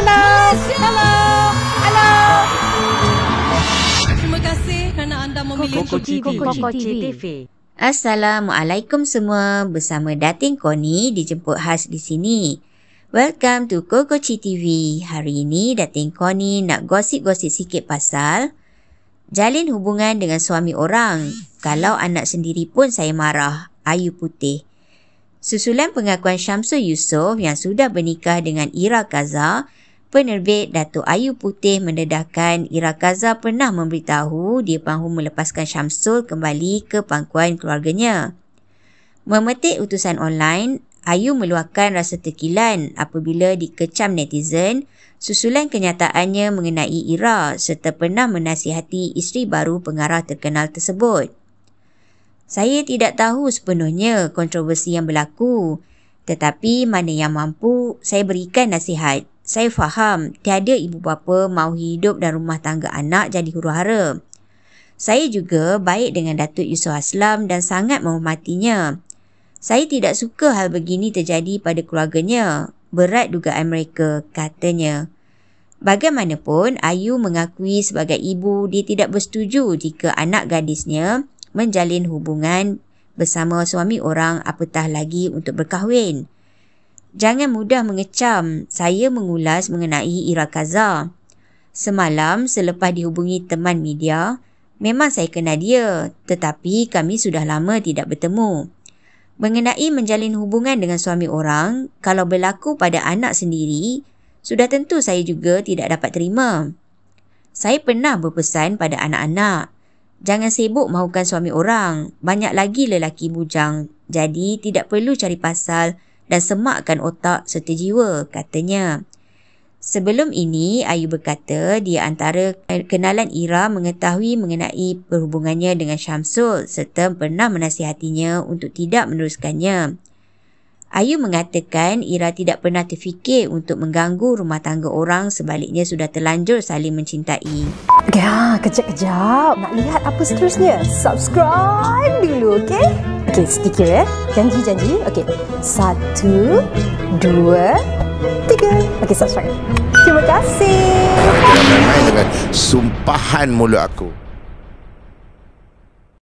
Hello. Hello. Hello. Terima kasih kerana anda memilih Koko TV. Assalamualaikum semua. Bersama Dating Koni dijemput khas di sini. Welcome to Koko Chi TV. Hari ini Dating Koni nak gosip-gosip sikit pasal jalin hubungan dengan suami orang. Kalau anak sendiri pun saya marah. Ayu putih. Susulan pengakuan Syamsul Yusof yang sudah bernikah dengan Ira Kazar Penerbit Datuk Ayu Putih mendedahkan Ira Kaza pernah memberitahu dia mahu melepaskan Syamsul kembali ke pangkuan keluarganya. Memetik utusan online, Ayu meluahkan rasa terkilan apabila dikecam netizen susulan kenyataannya mengenai Ira serta pernah menasihati isteri baru pengarah terkenal tersebut. Saya tidak tahu sepenuhnya kontroversi yang berlaku tetapi mana yang mampu saya berikan nasihat saya faham tiada ibu bapa mahu hidup dan rumah tangga anak jadi huru hara. Saya juga baik dengan Datuk Yusof Aslam dan sangat menghormatinya. Saya tidak suka hal begini terjadi pada keluarganya. Berat dugaan mereka, katanya. Bagaimanapun, Ayu mengakui sebagai ibu dia tidak bersetuju jika anak gadisnya menjalin hubungan bersama suami orang apatah lagi untuk berkahwin jangan mudah mengecam saya mengulas mengenai Ira Kaza. Semalam selepas dihubungi teman media, memang saya kenal dia tetapi kami sudah lama tidak bertemu. Mengenai menjalin hubungan dengan suami orang, kalau berlaku pada anak sendiri, sudah tentu saya juga tidak dapat terima. Saya pernah berpesan pada anak-anak, jangan sibuk mahukan suami orang, banyak lagi lelaki bujang, jadi tidak perlu cari pasal dan semakkan otak serta jiwa, katanya. Sebelum ini, Ayu berkata di antara kenalan Ira mengetahui mengenai perhubungannya dengan Syamsul serta pernah menasihatinya untuk tidak meneruskannya. Ayu mengatakan Ira tidak pernah terfikir untuk mengganggu rumah tangga orang sebaliknya sudah terlanjur saling mencintai. Ya, kejap-kejap. Nak lihat apa seterusnya? Subscribe dulu, okey? Okey, sedikit ya. Eh. Janji-janji. Okey, satu, dua, tiga. Okey, subscribe. Terima kasih. dengan sumpahan mulut aku.